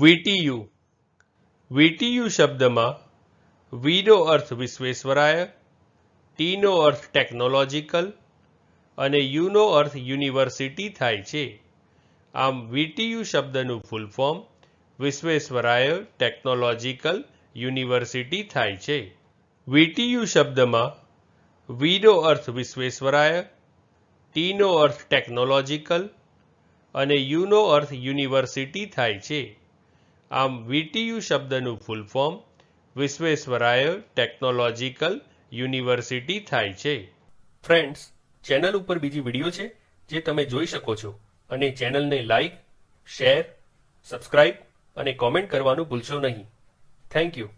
વીટીયુ વીટીયુ શબ્દમાં વીનો અર્થ વિશ્વેશ્વરાય ટીનો અર્થ ટેકનોલોજીકલ અને યુનો અર્થ યુનિવર્સિટી થાય છે આમ વીટીયુ શબ્દનું full form Visvesvaraya technological university થાય છે વીટીયુ શબ્દમાં વીનો અર્થ વિશ્વેશ્વરાય ટીનો અર્થ ટેકનોલોજીકલ અને યુનો અર્થ યુનિવર્સિટી થાય છે આમ વીટીયુ શબ્દનું full form Visvesvaraya technological university થાય છે ફ્રેન્ડ્સ ચેનલ ઉપર બીજી વિડીયો છે જે તમે જોઈ શકો છો અને ચેનલને લાઈક શેર સબસ્ક્રાઈબ અને કોમેન્ટ કરવાનું ભૂલશો નહીં થેન્ક યુ